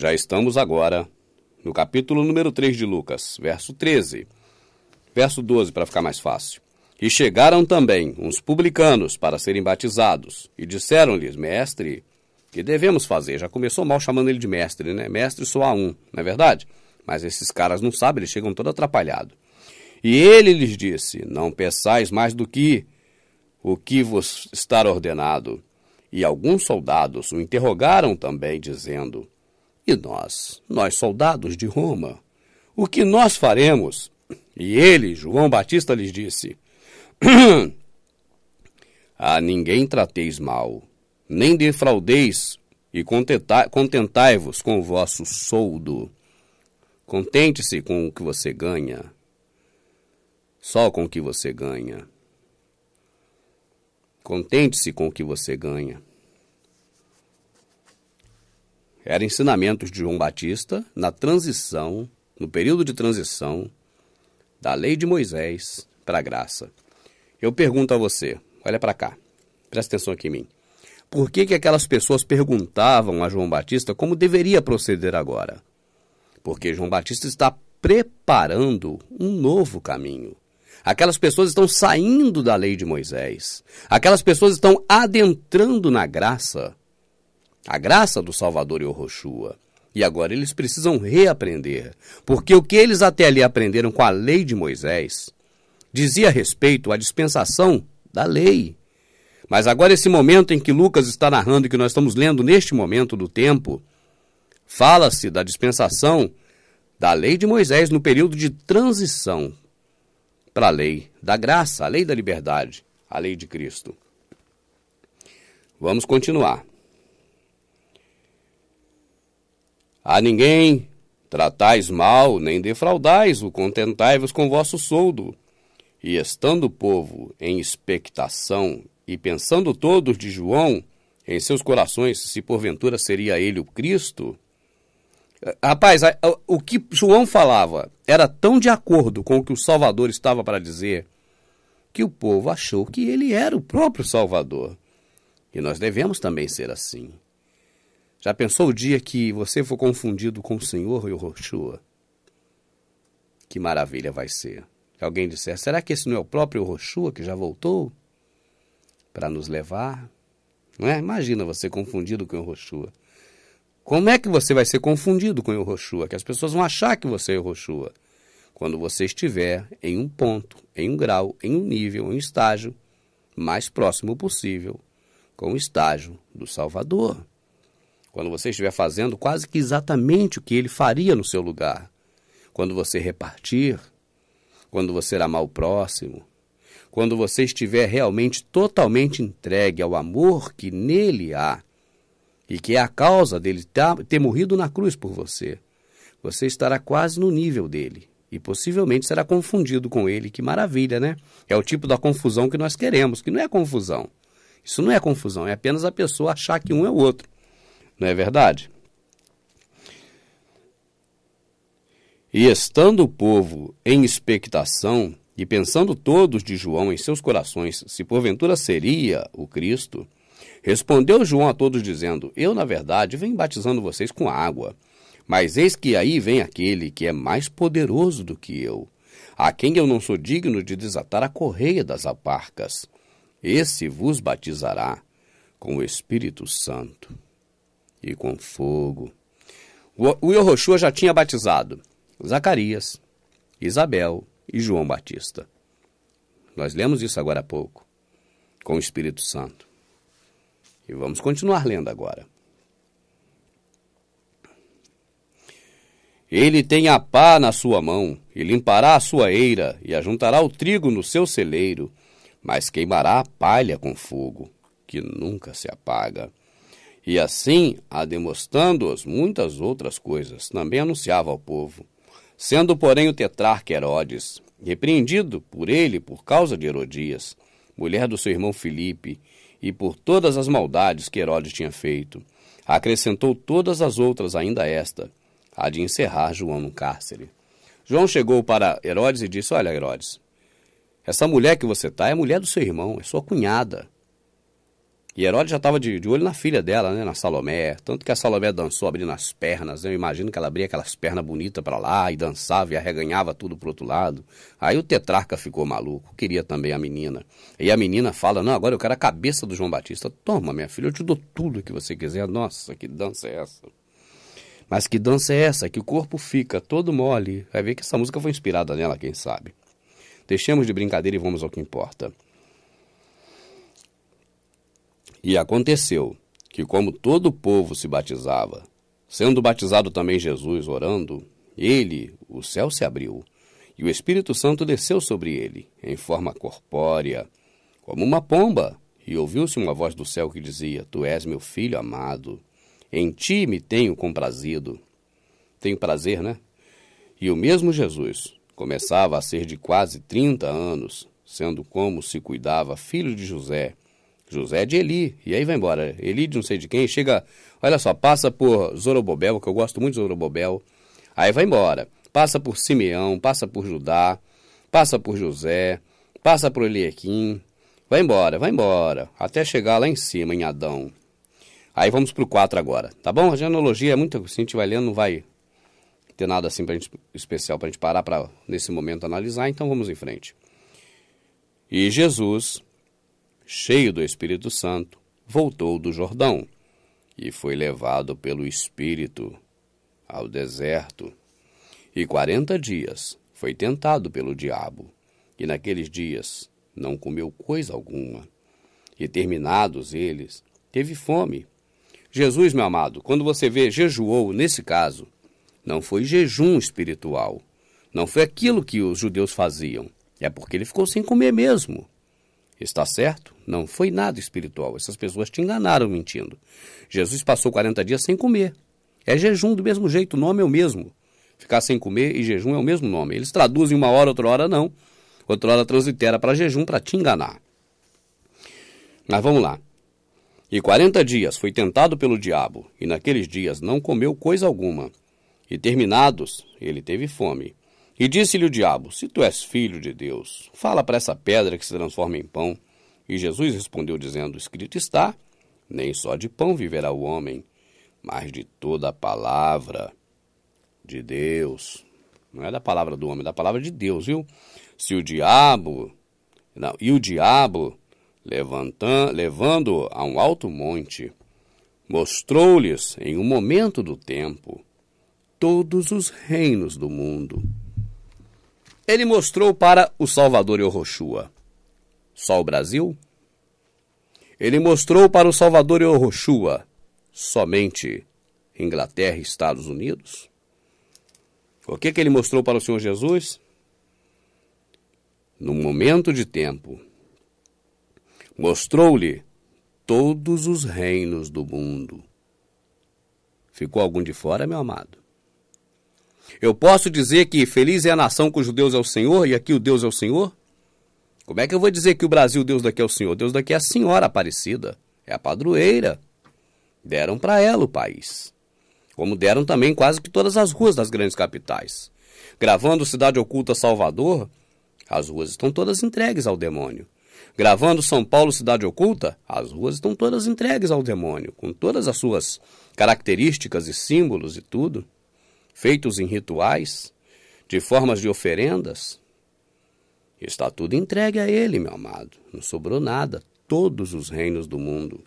Já estamos agora no capítulo número 3 de Lucas, verso 13. Verso 12, para ficar mais fácil. E chegaram também uns publicanos para serem batizados, e disseram-lhes, mestre, que devemos fazer? Já começou mal chamando ele de mestre, né? Mestre só há um, não é verdade? Mas esses caras não sabem, eles chegam todo atrapalhado. E ele lhes disse, não peçais mais do que o que vos está ordenado. E alguns soldados o interrogaram também, dizendo, e nós, nós soldados de Roma, o que nós faremos? E ele, João Batista, lhes disse: A ninguém trateis mal, nem defraudeis, e contentai-vos com o vosso soldo. Contente-se com o que você ganha, só com o que você ganha. Contente-se com o que você ganha eram ensinamentos de João Batista na transição, no período de transição da lei de Moisés para a graça. Eu pergunto a você, olha para cá, presta atenção aqui em mim. Por que, que aquelas pessoas perguntavam a João Batista como deveria proceder agora? Porque João Batista está preparando um novo caminho. Aquelas pessoas estão saindo da lei de Moisés. Aquelas pessoas estão adentrando na graça a graça do Salvador é e o Roshua. E agora eles precisam reaprender, porque o que eles até ali aprenderam com a lei de Moisés dizia respeito à dispensação da lei. Mas agora, esse momento em que Lucas está narrando e que nós estamos lendo neste momento do tempo, fala-se da dispensação da lei de Moisés no período de transição para a lei da graça, a lei da liberdade, a lei de Cristo. Vamos continuar. A ninguém tratais mal, nem defraudais o, contentai-vos com vosso soldo. E estando o povo em expectação e pensando todos de João em seus corações, se porventura seria ele o Cristo, eh, Rapaz, o que João falava era tão de acordo com o que o Salvador estava para dizer que o povo achou que ele era o próprio Salvador. E nós devemos também ser assim. Já pensou o dia que você for confundido com o Senhor e o Roshua? Que maravilha vai ser. Que alguém disser, será que esse não é o próprio Roshua que já voltou para nos levar? Não é? Imagina você confundido com o Roshua. Como é que você vai ser confundido com o Roshua? Que as pessoas vão achar que você é o Roshua. Quando você estiver em um ponto, em um grau, em um nível, em um estágio mais próximo possível com o estágio do Salvador. Quando você estiver fazendo quase que exatamente o que ele faria no seu lugar. Quando você repartir, quando você amar o próximo, quando você estiver realmente totalmente entregue ao amor que nele há e que é a causa dele ter morrido na cruz por você, você estará quase no nível dele e possivelmente será confundido com ele. Que maravilha, né? É o tipo da confusão que nós queremos, que não é confusão. Isso não é confusão, é apenas a pessoa achar que um é o outro não é verdade? E estando o povo em expectação, e pensando todos de João em seus corações, se porventura seria o Cristo, respondeu João a todos, dizendo: Eu, na verdade, venho batizando vocês com água, mas eis que aí vem aquele que é mais poderoso do que eu, a quem eu não sou digno de desatar a correia das aparcas. Esse vos batizará com o Espírito Santo e com fogo. O Yehoshua já tinha batizado Zacarias, Isabel e João Batista. Nós lemos isso agora há pouco, com o Espírito Santo. E vamos continuar lendo agora. Ele tem a pá na sua mão, e limpará a sua eira, e ajuntará o trigo no seu celeiro, mas queimará a palha com fogo, que nunca se apaga. E assim, a demonstrando-as muitas outras coisas, também anunciava ao povo. Sendo, porém, o tetrarca Herodes, repreendido por ele por causa de Herodias, mulher do seu irmão Filipe, e por todas as maldades que Herodes tinha feito, acrescentou todas as outras, ainda esta, a de encerrar João no cárcere. João chegou para Herodes e disse: Olha, Herodes, essa mulher que você está é mulher do seu irmão, é sua cunhada. E Herodes já estava de, de, olho na filha dela, né, na Salomé. Tanto que a Salomé dançou abrindo as pernas. Né? Eu imagino que ela abria aquelas pernas bonitas para lá e dançava e arreganhava tudo pro outro lado. Aí o tetrarca ficou maluco, queria também a menina. E a menina fala: Não, agora eu quero a cabeça do João Batista. Toma, minha filha, eu te dou tudo que você quiser. Nossa, que dança é essa? Mas que dança é essa? Que o corpo fica todo mole. Vai ver que essa música foi inspirada nela, quem sabe. Deixemos de brincadeira e vamos ao que importa. E aconteceu que, como todo o povo se batizava, sendo batizado também Jesus orando, ele, o céu se abriu, e o Espírito Santo desceu sobre ele, em forma corpórea, como uma pomba, e ouviu-se uma voz do céu que dizia: Tu és meu filho amado, em ti me tenho comprazido. Tenho prazer, né? E o mesmo Jesus começava a ser de quase trinta anos, sendo como se cuidava filho de José José de Eli, e aí vai embora. Eli de não sei de quem, chega, olha só, passa por Zorobobel, que eu gosto muito de Zorobobel, aí vai embora. Passa por Simeão, passa por Judá, passa por José, passa por Eliequim, vai embora, vai embora, até chegar lá em cima, em Adão. Aí vamos pro 4 agora, tá bom? A genealogia é muito assim, a gente vai lendo, não vai ter nada assim pra gente, especial para a gente parar para nesse momento analisar, então vamos em frente. E Jesus cheio do Espírito Santo, voltou do Jordão e foi levado pelo Espírito ao deserto. E quarenta dias foi tentado pelo diabo, e naqueles dias não comeu coisa alguma. E terminados eles, teve fome. Jesus, meu amado, quando você vê jejuou nesse caso, não foi jejum espiritual. Não foi aquilo que os judeus faziam. É porque ele ficou sem comer mesmo. Está certo? Não foi nada espiritual. Essas pessoas te enganaram mentindo. Jesus passou 40 dias sem comer. É jejum do mesmo jeito, o nome é o mesmo. Ficar sem comer e jejum é o mesmo nome. Eles traduzem uma hora, outra hora não. Outra hora transitera para jejum para te enganar. Mas vamos lá. E quarenta dias foi tentado pelo diabo, e naqueles dias não comeu coisa alguma. E terminados, ele teve fome. E disse-lhe o diabo: Se tu és filho de Deus, fala para essa pedra que se transforma em pão. E Jesus respondeu, dizendo: Escrito está: Nem só de pão viverá o homem, mas de toda a palavra de Deus. Não é da palavra do homem, é da palavra de Deus, viu? Se o diabo. Não, e o diabo, levantando, levando a um alto monte, mostrou-lhes, em um momento do tempo, todos os reinos do mundo ele mostrou para o Salvador Yoroshua só o Brasil? Ele mostrou para o Salvador Yoroshua somente Inglaterra e Estados Unidos? O que, que ele mostrou para o Senhor Jesus? Num momento de tempo, mostrou-lhe todos os reinos do mundo. Ficou algum de fora, meu amado? Eu posso dizer que feliz é a nação cujo Deus é o Senhor e aqui o Deus é o Senhor? Como é que eu vou dizer que o Brasil, Deus daqui é o Senhor? Deus daqui é a Senhora Aparecida, é a padroeira. Deram para ela o país. Como deram também quase que todas as ruas das grandes capitais. Gravando Cidade Oculta Salvador, as ruas estão todas entregues ao demônio. Gravando São Paulo Cidade Oculta, as ruas estão todas entregues ao demônio, com todas as suas características e símbolos e tudo feitos em rituais, de formas de oferendas. Está tudo entregue a Ele, meu amado. Não sobrou nada. Todos os reinos do mundo.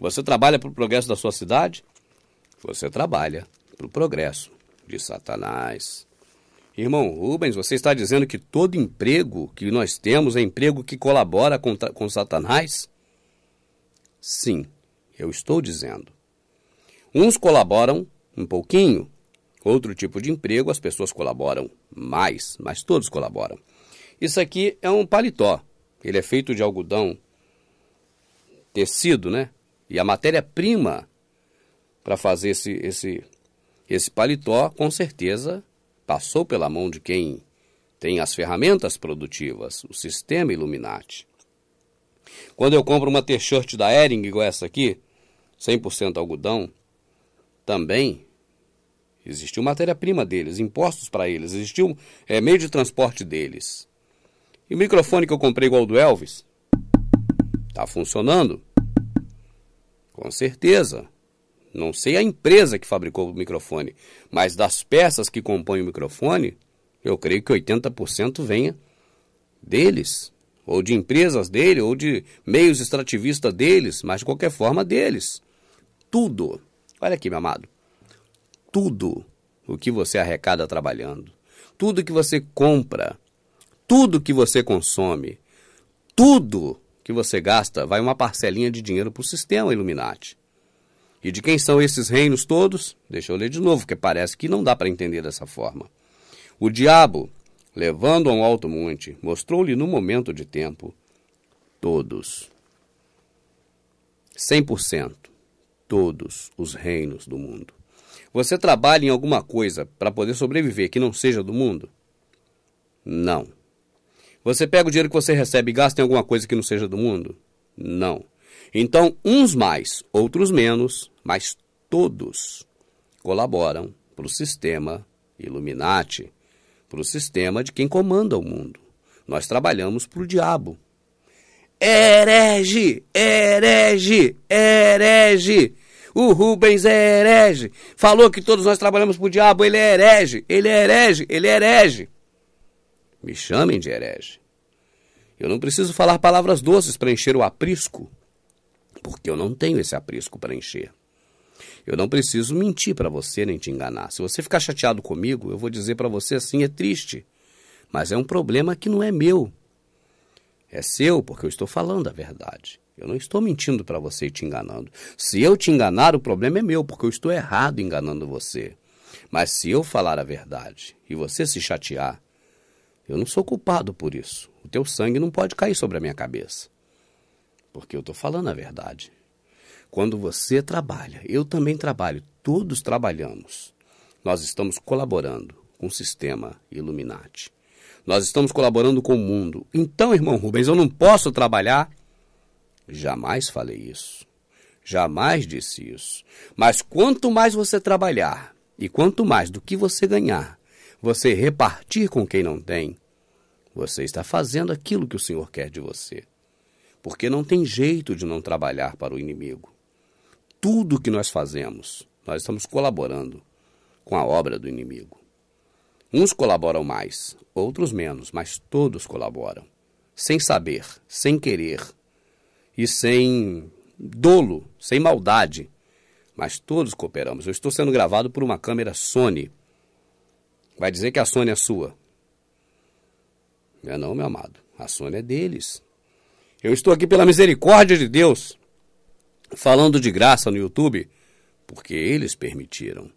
Você trabalha para o progresso da sua cidade? Você trabalha para o progresso de Satanás. Irmão Rubens, você está dizendo que todo emprego que nós temos é emprego que colabora com, com Satanás? Sim, eu estou dizendo. Uns colaboram um pouquinho, Outro tipo de emprego, as pessoas colaboram mais, mas todos colaboram. Isso aqui é um paletó. Ele é feito de algodão, tecido, né? E a matéria-prima para fazer esse, esse, esse paletó, com certeza, passou pela mão de quem tem as ferramentas produtivas, o sistema Illuminati. Quando eu compro uma t-shirt da Ering, igual essa aqui, 100% algodão, também Existiu matéria-prima deles, impostos para eles, existiu é, meio de transporte deles. E o microfone que eu comprei igual ao do Elvis? Está funcionando? Com certeza. Não sei a empresa que fabricou o microfone, mas das peças que compõem o microfone, eu creio que 80% venha deles, ou de empresas dele, ou de meios extrativistas deles, mas de qualquer forma deles. Tudo. Olha aqui, meu amado tudo o que você arrecada trabalhando, tudo que você compra, tudo que você consome, tudo que você gasta vai uma parcelinha de dinheiro para o sistema Illuminati. E de quem são esses reinos todos? Deixa eu ler de novo, que parece que não dá para entender dessa forma. O diabo, levando-o a um alto monte, mostrou-lhe no momento de tempo todos, 100%, todos os reinos do mundo. Você trabalha em alguma coisa para poder sobreviver que não seja do mundo? Não. Você pega o dinheiro que você recebe e gasta em alguma coisa que não seja do mundo? Não. Então, uns mais, outros menos, mas todos colaboram para o sistema Illuminati, para o sistema de quem comanda o mundo. Nós trabalhamos para o diabo. Herege! Herege! Herege! O Rubens é herege. Falou que todos nós trabalhamos pro diabo. Ele é herege. Ele é herege. Ele é herege. Me chamem de herege. Eu não preciso falar palavras doces para encher o aprisco, porque eu não tenho esse aprisco para encher. Eu não preciso mentir para você nem te enganar. Se você ficar chateado comigo, eu vou dizer para você assim: é triste, mas é um problema que não é meu. É seu porque eu estou falando a verdade. Eu não estou mentindo para você e te enganando. Se eu te enganar, o problema é meu, porque eu estou errado enganando você. Mas se eu falar a verdade e você se chatear, eu não sou culpado por isso. O teu sangue não pode cair sobre a minha cabeça. Porque eu estou falando a verdade. Quando você trabalha, eu também trabalho, todos trabalhamos. Nós estamos colaborando com o sistema Illuminati. Nós estamos colaborando com o mundo. Então, irmão Rubens, eu não posso trabalhar? Jamais falei isso. Jamais disse isso. Mas quanto mais você trabalhar e quanto mais do que você ganhar, você repartir com quem não tem, você está fazendo aquilo que o Senhor quer de você. Porque não tem jeito de não trabalhar para o inimigo. Tudo que nós fazemos, nós estamos colaborando com a obra do inimigo. Uns colaboram mais, outros menos, mas todos colaboram. Sem saber, sem querer e sem dolo, sem maldade. Mas todos cooperamos. Eu estou sendo gravado por uma câmera Sony. Vai dizer que a Sony é sua? Não é não, meu amado. A Sony é deles. Eu estou aqui pela misericórdia de Deus, falando de graça no YouTube, porque eles permitiram.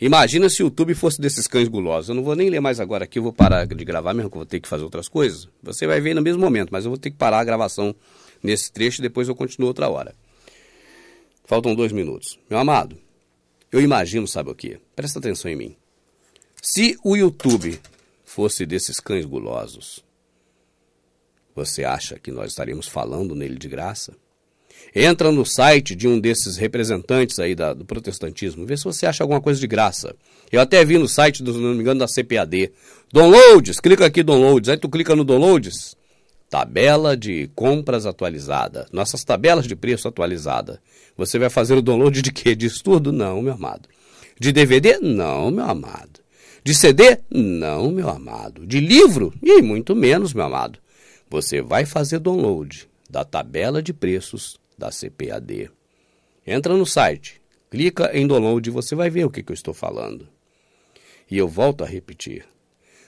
Imagina se o YouTube fosse desses cães gulosos. Eu não vou nem ler mais agora aqui, eu vou parar de gravar mesmo, que eu vou ter que fazer outras coisas. Você vai ver no mesmo momento, mas eu vou ter que parar a gravação nesse trecho e depois eu continuo outra hora. Faltam dois minutos. Meu amado, eu imagino, sabe o que? Presta atenção em mim. Se o YouTube fosse desses cães gulosos, você acha que nós estaremos falando nele de graça? Entra no site de um desses representantes aí da, do protestantismo, vê se você acha alguma coisa de graça. Eu até vi no site, do, se não me engano, da CPAD. Downloads, clica aqui downloads, aí tu clica no downloads. Tabela de compras atualizada. Nossas tabelas de preço atualizada. Você vai fazer o download de quê? De estudo? Não, meu amado. De DVD? Não, meu amado. De CD? Não, meu amado. De livro? E muito menos, meu amado. Você vai fazer download da tabela de preços da CPAD. Entra no site, clica em download e você vai ver o que, que eu estou falando. E eu volto a repetir: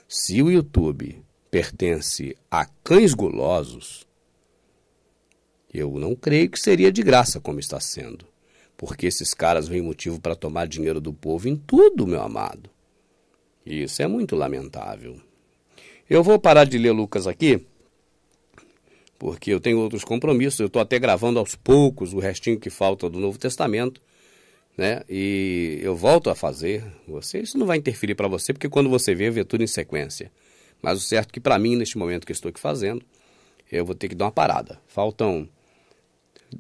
se o YouTube pertence a cães gulosos, eu não creio que seria de graça como está sendo. Porque esses caras vêm motivo para tomar dinheiro do povo em tudo, meu amado. Isso é muito lamentável. Eu vou parar de ler Lucas aqui porque eu tenho outros compromissos. Eu estou até gravando aos poucos o restinho que falta do Novo Testamento, né? E eu volto a fazer. Você, isso não vai interferir para você, porque quando você vê, vê tudo em sequência. Mas o certo é que para mim, neste momento que estou aqui fazendo, eu vou ter que dar uma parada. Faltam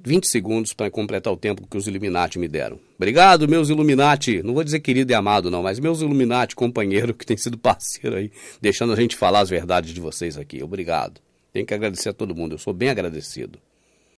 20 segundos para completar o tempo que os Illuminati me deram. Obrigado, meus Illuminati. Não vou dizer querido e amado, não, mas meus Illuminati, companheiro que tem sido parceiro aí, deixando a gente falar as verdades de vocês aqui. Obrigado. Tem que agradecer a todo mundo. Eu sou bem agradecido.